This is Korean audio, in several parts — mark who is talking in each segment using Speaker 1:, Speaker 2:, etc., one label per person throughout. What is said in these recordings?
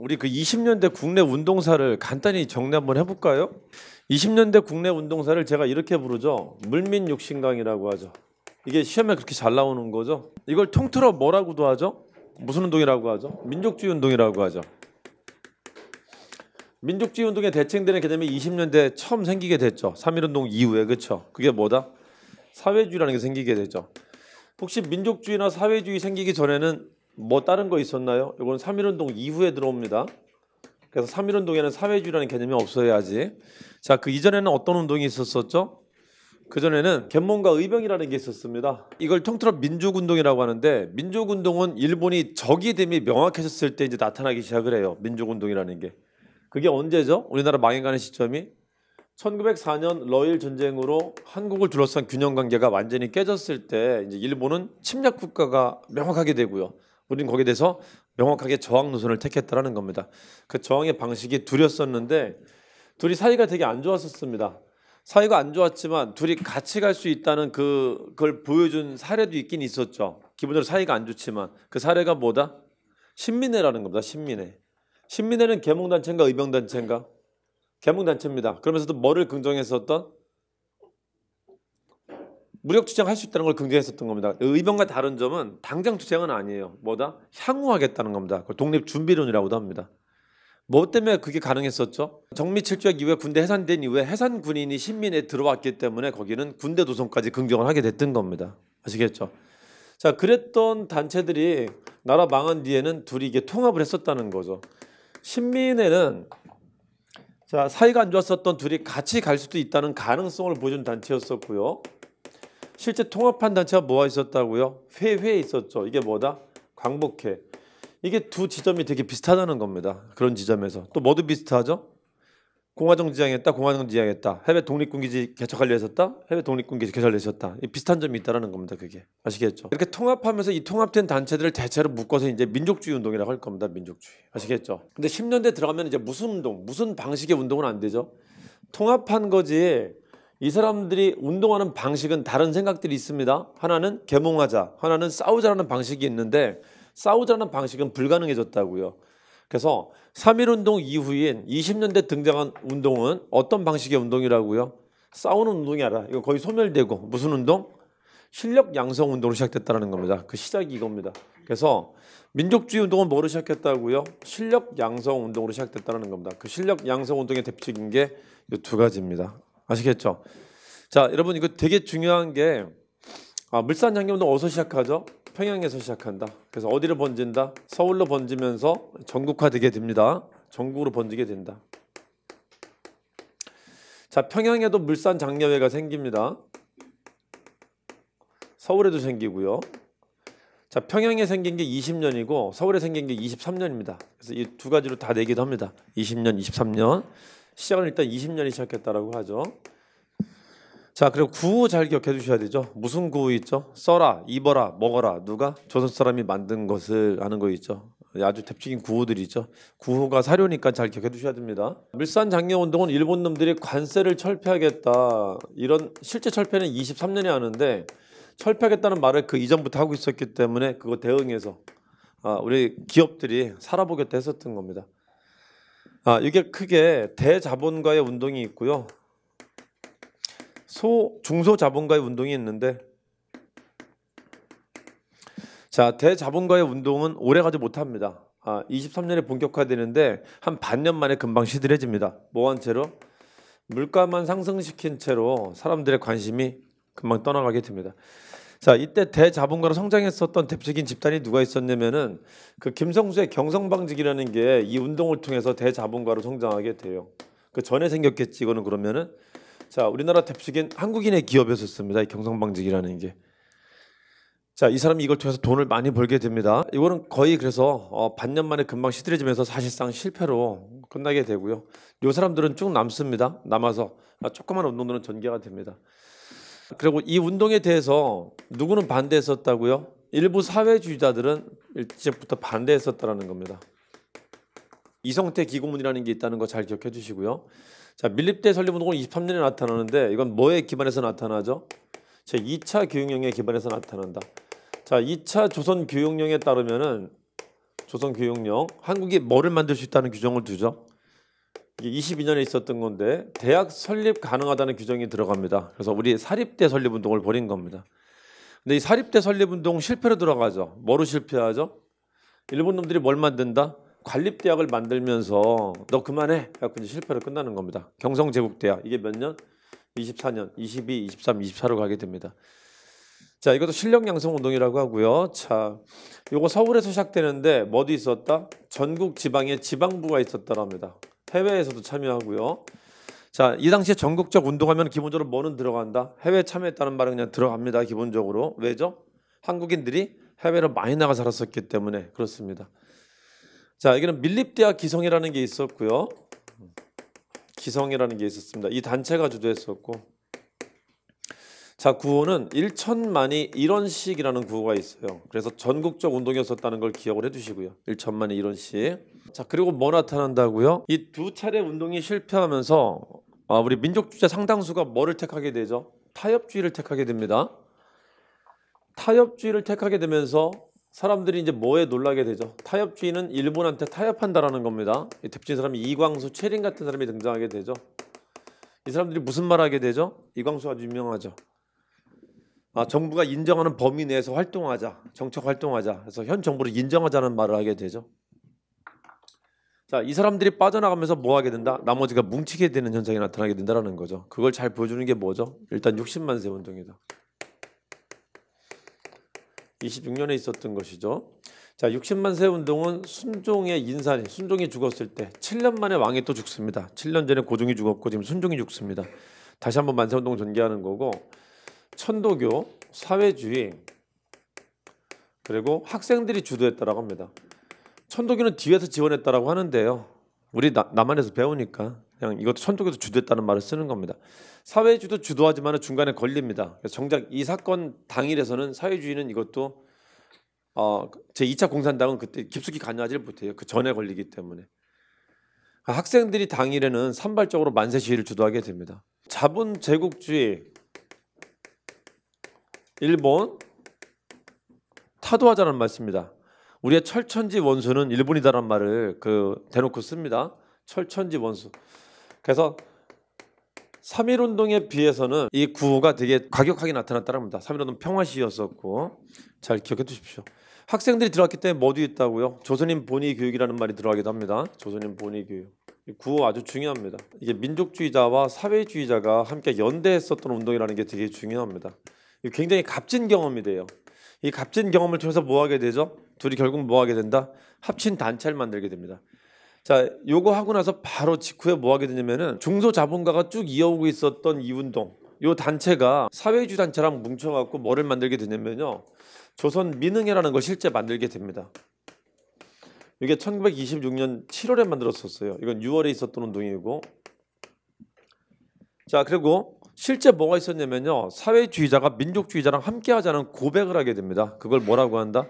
Speaker 1: 우리 그 20년대 국내 운동사를 간단히 정리 한번 해볼까요? 20년대 국내 운동사를 제가 이렇게 부르죠. 물민육신강이라고 하죠. 이게 시험에 그렇게 잘 나오는 거죠. 이걸 통틀어 뭐라고도 하죠? 무슨 운동이라고 하죠? 민족주의 운동이라고 하죠. 민족주의 운동에 대칭되는 개념이 20년대 처음 생기게 됐죠. 3.1운동 이후에 그렇죠. 그게 뭐다? 사회주의라는 게 생기게 되죠. 혹시 민족주의나 사회주의 생기기 전에는 뭐 다른 거 있었나요? 이건 3.1운동 이후에 들어옵니다. 그래서 3.1운동에는 사회주의라는 개념이 없어야지. 자, 그 이전에는 어떤 운동이 있었었죠? 그전에는 겐몬과 의병이라는 게 있었습니다. 이걸 통틀어 민족운동이라고 하는데 민족운동은 일본이 적이 됨이 명확해졌을 때 이제 나타나기 시작을 해요. 민족운동이라는 게. 그게 언제죠? 우리나라 망해가는 시점이 1904년 러일 전쟁으로 한국을 둘러싼 균형 관계가 완전히 깨졌을 때 이제 일본은 침략 국가가 명확하게 되고요. 우리는 거기에 대해서 명확하게 저항 노선을 택했다라는 겁니다. 그 저항의 방식이 둘이었었는데 둘이 사이가 되게 안 좋았었습니다. 사이가 안 좋았지만 둘이 같이 갈 수 있다는 그 그걸 보여준 사례도 있긴 있었죠. 기본적으로 사이가 안 좋지만 그 사례가 뭐다? 신민회라는 겁니다. 신민회. 신민회는 계몽단체인가 의병단체인가? 계몽단체입니다. 그러면서도 뭐를 긍정했었던 무력 투쟁할수 있다는 걸 긍정했었던 겁니다. 의병과 다른 점은 당장 투쟁은 아니에요. 뭐다? 향후하겠다는 겁니다. 그걸 독립 준비론이라고도 합니다. 뭐 때문에 그게 가능했었죠? 정미 칠조약 이후에 군대 해산된 이후에 해산 군인이 신민에 들어왔기 때문에 거기는 군대 도성까지 긍정을 하게 됐던 겁니다. 아시겠죠? 자, 그랬던 단체들이 나라 망한 뒤에는 둘이 이게 통합을 했었다는 거죠. 신민에는 자, 사이가 안 좋았었던 둘이 같이 갈 수도 있다는 가능성을 보여준 단체였었고요. 실제 통합한 단체가 뭐가 있었다고요? 회회 있었죠. 이게 뭐다? 광복회. 이게 두 지점이 되게 비슷하다는 겁니다. 그런 지점에서. 또 뭐도 비슷하죠? 공화정 지향했다. 공화정 지향했다. 해외 독립군기지 개척하려 했었다. 해외 독립군기지 개설려 했었다. 비슷한 점이 있다는 라 겁니다. 그게. 아시겠죠? 이렇게 통합하면서 이 통합된 단체들을 대체로 묶어서 이제 민족주의 운동이라고 할 겁니다. 민족주의. 아시겠죠? 근데 10년대 들어가면 이제 무슨 운동, 무슨 방식의 운동은 안 되죠? 통합한 거지 이 사람들이 운동하는 방식은 다른 생각들이 있습니다. 하나는 계몽하자, 하나는 싸우자라는 방식이 있는데 싸우자는 방식은 불가능해졌다고요. 그래서 3.1운동 이후인 20년대 등장한 운동은 어떤 방식의 운동이라고요? 싸우는 운동이 아니라 이거 거의 소멸되고 무슨 운동? 실력 양성 운동으로 시작됐다는 겁니다. 그 시작이 이겁니다. 그래서 민족주의 운동은 뭐로 시작했다고요? 실력 양성 운동으로 시작됐다는 겁니다. 그 실력 양성 운동의 대표적인 게두 가지입니다. 아시겠죠? 자, 여러분 이거 되게 중요한 게 아, 물산 향기 운 어디서 시작하죠? 평양에서 시작한다. 그래서 어디로 번진다? 서울로 번지면서 전국화되게 됩니다. 전국으로 번지게 된다. 자, 평양에도 물산 장려회가 생깁니다. 서울에도 생기고요. 자, 평양에 생긴 게 20년이고 서울에 생긴 게 23년입니다. 그래서 이 두 가지로 다 내기도 합니다. 20년, 23년. 시작은 일단 20년이 시작했다라고 하죠. 자, 그리고 구호 잘 기억해 주셔야 되죠. 무슨 구호 있죠? 써라, 입어라, 먹어라. 누가? 조선 사람이 만든 것을 아는 거 있죠. 예, 아주 대표적인 구호들이 있죠. 구호가 사료니까 잘 기억해 두셔야 됩니다. 밀산 장려 운동은 일본 놈들이 관세를 철폐하겠다. 이런 실제 철폐는 23년에 하는데 철폐하겠다는 말을 그 이전부터 하고 있었기 때문에 그거 대응해서 아, 우리 기업들이 살아보겠다 했었던 겁니다. 아, 이게 크게 대자본가의 운동이 있고요. 소 중소자본가의 운동이 있는데 자, 대자본가의 운동은 오래 가지 못합니다. 아, 23년에 본격화되는데 한 반년 만에 금방 시들해집니다. 뭐한 채로 물가만 상승시킨 채로 사람들의 관심이 금방 떠나가게 됩니다. 자 이때 대자본가로 성장했었던 대표적인 집단이 누가 있었냐면은 그 김성수의 경성방직이라는 게 이 운동을 통해서 대자본가로 성장하게 돼요. 그 전에 생겼겠지 이거는 그러면은 자 우리나라 대표적인 한국인의 기업이었습니다. 이 경성방직이라는 게. 자, 이 사람이 이걸 통해서 돈을 많이 벌게 됩니다. 이거는 거의 그래서 어, 반년 만에 금방 시들해지면서 사실상 실패로 끝나게 되고요. 이 사람들은 쭉 남습니다. 남아서 아, 조그만 운동들은 전개가 됩니다. 그리고 이 운동에 대해서 누구는 반대했었다고요? 일부 사회주의자들은 일찍부터 반대했었다라는 겁니다. 이성태 기고문이라는 게 있다는 거 잘 기억해 주시고요. 자, 밀립대 설립운동은 23년에 나타나는데 이건 뭐에 기반해서 나타나죠? 제 2차 교육령에 기반해서 나타난다. 자, 2차 조선 교육령에 따르면은 조선 교육령 한국이 뭐를 만들 수 있다는 규정을 두죠. 이게 22년에 있었던 건데 대학 설립 가능하다는 규정이 들어갑니다. 그래서 우리 사립대 설립 운동을 벌인 겁니다. 근데 이 사립대 설립 운동 실패로 들어가죠. 뭐로 실패하죠? 일본 놈들이 뭘 만든다? 관립대학을 만들면서 너 그만해. 그래갖 실패로 끝나는 겁니다. 경성제국대학 이게 몇 년? 24년, 22, 23, 24로 가게 됩니다. 자, 이것도 실력 양성 운동이라고 하고요. 자, 요거 서울에서 시작되는데 뭐도 있었다? 전국 지방에 지방부가 있었다랍니다. 해외에서도 참여하고요. 자, 이 당시에 전국적 운동하면 기본적으로 뭐는 들어간다. 해외 참여했다는 말은 그냥 들어갑니다. 기본적으로 왜죠? 한국인들이 해외로 많이 나가 살았었기 때문에 그렇습니다. 자, 여기는 밀립대학 기성이라는 게 있었고요. 기성이라는 게 있었습니다. 이 단체가 주도했었고 자 구호는 1천만이 이런식이라는 구호가 있어요. 그래서 전국적 운동이었었다는 걸 기억을 해주시고요. 1천만이 이런식. 자 그리고 뭐 나타난다고요? 이 두 차례 운동이 실패하면서 아, 우리 민족주자 상당수가 뭐를 택하게 되죠? 타협주의를 택하게 됩니다. 타협주의를 택하게 되면서 사람들이 이제 뭐에 놀라게 되죠? 타협주의는 일본한테 타협한다라는 겁니다. 덥진 사람이 이광수, 최린 같은 사람이 등장하게 되죠. 이 사람들이 무슨 말하게 되죠? 이광수 아주 유명하죠. 아, 정부가 인정하는 범위 내에서 활동하자, 정책 활동하자. 그래서 현 정부를 인정하자는 말을 하게 되죠. 자, 이 사람들이 빠져나가면서 뭐 하게 된다? 나머지가 뭉치게 되는 현상이 나타나게 된다라는 거죠. 그걸 잘 보여주는 게 뭐죠? 일단 60만 세 운동이다. 26년에 있었던 것이죠. 자, 60만 세 운동은 순종의 인산이 순종이 죽었을 때 7년 만에 왕이 또 죽습니다. 7년 전에 고종이 죽었고 지금 순종이 죽습니다. 다시 한번 만세 운동 전개하는 거고 천도교, 사회주의 그리고 학생들이 주도했다라고 합니다. 천도교는 뒤에서 지원했다라고 하는데요. 우리 나, 남한에서 배우니까 그냥 이것도 천도교도 주도했다는 말을 쓰는 겁니다. 사회주의도 주도하지만 중간에 걸립니다. 정작 이 사건 당일에서는 사회주의는 이것도 어, 제 2차 공산당은 그때 깊숙이 관여하지를 못해요. 그 전에 걸리기 때문에 학생들이 당일에는 산발적으로 만세 시위를 주도하게 됩니다. 자본 제국주의 일본 타도하자는 말씀입니다. 우리의 철천지 원수는 일본이다라는 말을 그 대놓고 씁니다. 철천지 원수. 그래서 3.1 운동에 비해서는 이 구호가 되게 과격하게 나타났다는 겁니다. 3.1 운동 평화시였었고 잘 기억해 두십시오. 학생들이 들어왔기 때문에 뭐도 있다고요? 조선인 본위 교육이라는 말이 들어가기도 합니다. 조선인 본위 교육. 이 구호 아주 중요합니다. 이게 민족주의자와 사회주의자가 함께 연대했었던 운동이라는 게 되게 중요합니다. 굉장히 값진 경험이 돼요. 이 값진 경험을 통해서 뭐 하게 되죠? 둘이 결국 뭐 하게 된다? 합친 단체를 만들게 됩니다. 자, 요거 하고 나서 바로 직후에 뭐 하게 되냐면은 중소 자본가가 쭉 이어오고 있었던 이 운동, 요 단체가 사회주의 단체랑 뭉쳐갖고 뭐를 만들게 되냐면요, 조선 민흥회라는 걸 실제 만들게 됩니다. 이게 1926년 7월에 만들었었어요. 이건 6월에 있었던 운동이고, 자 그리고 실제 뭐가 있었냐면요. 사회주의자가 민족주의자랑 함께 하자는 고백을 하게 됩니다. 그걸 뭐라고 한다?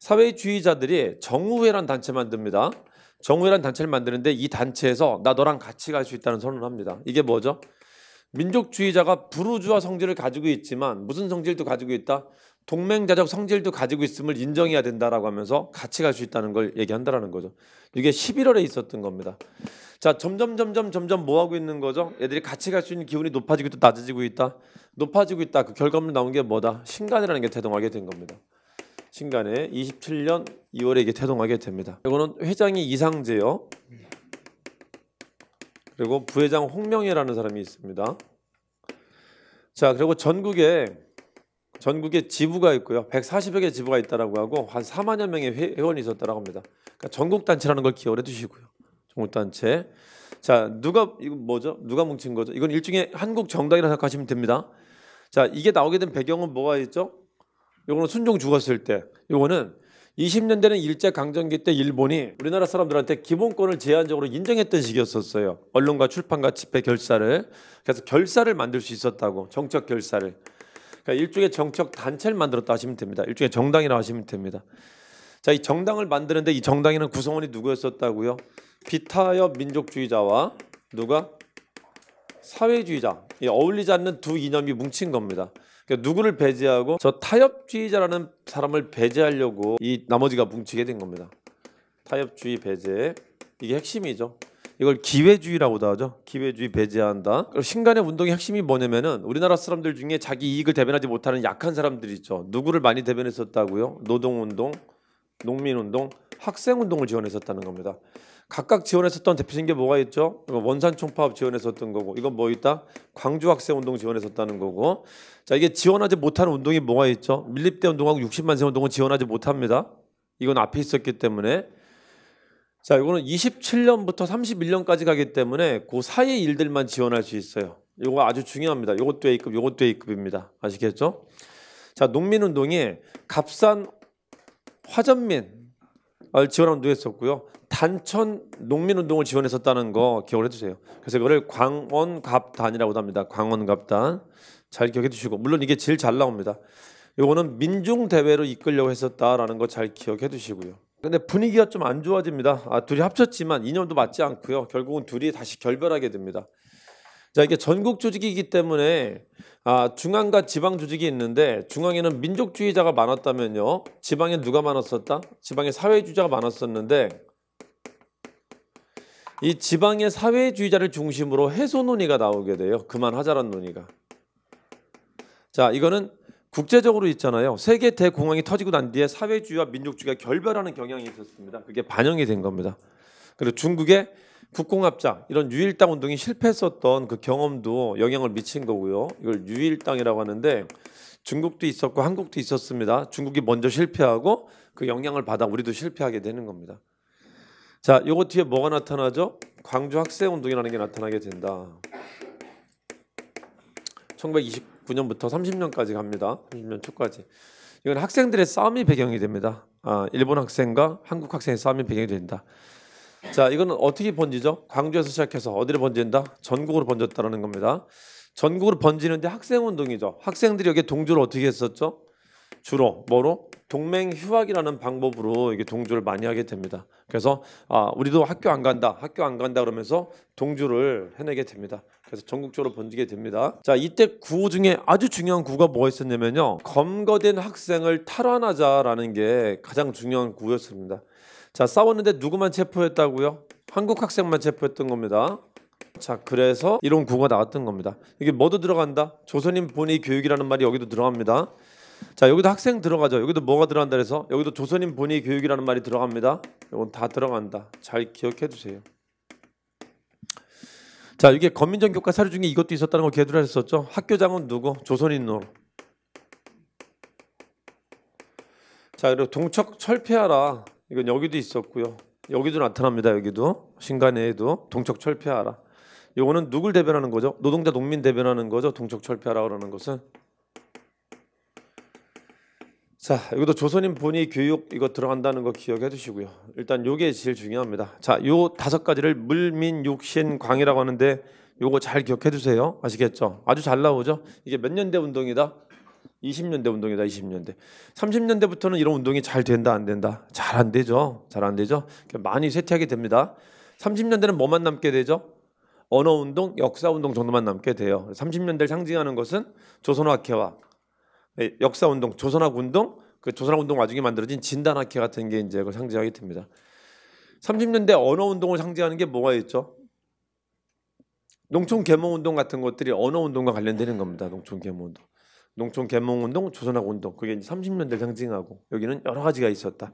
Speaker 1: 사회주의자들이 정우회란 단체 만듭니다. 정우회란 단체를 만드는데 이 단체에서 나 너랑 같이 갈 수 있다는 선언을 합니다. 이게 뭐죠? 민족주의자가 부르주아 성질을 가지고 있지만 무슨 성질도 가지고 있다? 동맹자적 성질도 가지고 있음을 인정해야 된다라고 하면서 같이 갈 수 있다는 걸 얘기한다라는 거죠. 이게 11월에 있었던 겁니다. 자, 점점 점점 점점 뭐 하고 있는 거죠? 애들이 같이 갈 수 있는 기운이 높아지고 또 낮아지고 있다. 높아지고 있다. 그 결과물 나온 게 뭐다? 신간이라는 게 태동하게 된 겁니다. 신간에 27년 2월에 이게 태동하게 됩니다. 이거는 회장이 이상재요. 그리고 부회장 홍명희라는 사람이 있습니다. 자, 그리고 전국에 전국에 지부가 있고요. 140여 개 지부가 있다라고 하고 한 4만여 명의 회원이 있었다라고 합니다. 그러니까 전국 단체라는 걸 기억해 두시고요. 전국단체. 자, 누가 이거 뭐죠? 누가 뭉친 거죠? 이건 일종의 한국 정당이라 생각하시면 됩니다. 자, 이게 나오게 된 배경은 뭐가 있죠? 요거는 순종 죽었을 때. 요거는 20년대는 일제 강점기 때 일본이 우리나라 사람들한테 기본권을 제한적으로 인정했던 시기였었어요. 언론과 출판과 집회 결사를 그래서 결사를 만들 수 있었다고 정적 결사를. 그러니까 일종의 정적 단체를 만들었다 하시면 됩니다. 일종의 정당이라 고 하시면 됩니다. 자, 이 정당을 만드는데 이 정당에는 구성원이 누구였었다고요? 비타협 민족주의자와 누가 사회주의자 어울리지 않는 두 이념이 뭉친 겁니다. 그러니까 누구를 배제하고 저 타협주의자라는 사람을 배제하려고 이 나머지가 뭉치게 된 겁니다. 타협주의 배제 이게 핵심이죠. 이걸 기회주의라고도 하죠. 기회주의 배제한다. 그리고 신간의 운동의 핵심이 뭐냐면은 우리나라 사람들 중에 자기 이익을 대변하지 못하는 약한 사람들이 있죠. 누구를 많이 대변했었다고요? 노동운동, 농민운동, 학생운동을 지원했었다는 겁니다. 각각 지원했었던 대표적인 게 뭐가 있죠? 원산 총파업 지원했었던 거고 이건 뭐 있다? 광주 학생 운동 지원했었다는 거고 자 이게 지원하지 못하는 운동이 뭐가 있죠? 밀립대 운동하고 60만 세 운동은 지원하지 못합니다. 이건 앞에 있었기 때문에 자 이거는 27년부터 31년까지 가기 때문에 그 사이의 일들만 지원할 수 있어요. 이거 아주 중요합니다. 이것도 A급, 이것도 A급입니다. 아시겠죠? 자 농민운동이 값싼 화전민 을 지원한 운동했었고요. 단천 농민운동을 지원했었다는 거 기억을 해두세요. 그래서 이거를 광원갑단이라고 합니다. 광원갑단 잘 기억해 두시고 물론 이게 제일 잘 나옵니다. 이거는 민중 대회로 이끌려고 했었다라는 거 잘 기억해 두시고요. 근데 분위기가 좀 안 좋아집니다. 아, 둘이 합쳤지만 인연도 맞지 않고요. 결국은 둘이 다시 결별하게 됩니다. 자 이게 전국 조직이기 때문에 아, 중앙과 지방 조직이 있는데 중앙에는 민족주의자가 많았다면요. 지방에 누가 많았었다? 지방에 사회주의자가 많았었는데 이 지방의 사회주의자를 중심으로 해소 논의가 나오게 돼요. 그만하자란 논의가. 자, 이거는 국제적으로 있잖아요. 세계 대공황이 터지고 난 뒤에 사회주의와 민족주의가 결별하는 경향이 있었습니다. 그게 반영이 된 겁니다. 그리고 중국의 국공합자 이런 유일당 운동이 실패했었던 그 경험도 영향을 미친 거고요. 이걸 유일당이라고 하는데 중국도 있었고 한국도 있었습니다. 중국이 먼저 실패하고 그 영향을 받아 우리도 실패하게 되는 겁니다. 자, 요거 뒤에 뭐가 나타나죠? 광주 학생 운동이라는 게 나타나게 된다. 1929년부터 30년까지 갑니다. 30년 초까지. 이건 학생들의 싸움이 배경이 됩니다. 아, 일본 학생과 한국 학생의 싸움이 배경이 된다. 자, 이거는 어떻게 번지죠? 광주에서 시작해서 어디로 번진다? 전국으로 번졌다는 겁니다. 전국으로 번지는데 학생 운동이죠. 학생들이 여기 동조를 어떻게 했었죠? 주로 뭐로? 동맹 휴학이라는 방법으로 이게 동조를 많이 하게 됩니다. 그래서 아, 우리도 학교 안 간다, 학교 안 간다 그러면서 동조를 해내게 됩니다. 그래서 전국적으로 번지게 됩니다. 자, 이때 구호 중에 아주 중요한 구가 뭐가 있었냐면요. 검거된 학생을 탈환하자라는 게 가장 중요한 구였습니다. 자, 싸웠는데 누구만 체포했다고요? 한국 학생만 체포했던 겁니다. 자 그래서 이런 구가 나왔던 겁니다 이게 뭐도 들어간다 조선인 본의 교육이라는 말이 여기도 들어갑니다 자 여기도 학생 들어가죠. 여기도 뭐가 들어간다 그래서 여기도 조선인 본의 교육이라는 말이 들어갑니다. 이건 다 들어간다. 잘 기억해 두세요. 자 이게 건민정 교과 사료 중에 이것도 있었다는 걸 개두를 했었죠. 학교장은 누구? 조선인으로. 자 그리고 동척 철폐하라. 이건 여기도 있었고요. 여기도 나타납니다. 여기도 신간에도 동척 철폐하라. 요거는 누굴 대변하는 거죠? 노동자 농민 대변하는 거죠. 동척 철폐하라 그러는 것은. 자, 이것도 조선인 본위 교육 이거 들어간다는 거 기억해 두시고요. 일단 요게 제일 중요합니다. 자, 요 다섯 가지를 물민 육신 광이라고 하는데 요거 잘 기억해 두세요. 아시겠죠? 아주 잘 나오죠? 이게 몇 년대 운동이다? 20년대 운동이다. 20년대. 30년대부터는 이런 운동이 잘 된다 안 된다? 잘 안 되죠. 잘 안 되죠. 그러니까 많이 쇠퇴하게 됩니다. 30년대는 뭐만 남게 되죠? 언어 운동, 역사 운동 정도만 남게 돼요. 30년대를 상징하는 것은 조선학회와 예, 역사 운동, 조선학 운동, 그 조선학 운동 와중에 만들어진 진단학회 같은 게 이제 그 상징하게 됩니다. 30년대 언어 운동을 상징하는 게 뭐가 있죠? 농촌 계몽 운동 같은 것들이 언어 운동과 관련되는 겁니다. 농촌 계몽 운동. 농촌 계몽 운동, 조선학 운동. 그게 이제 30년대 상징하고 여기는 여러 가지가 있었다.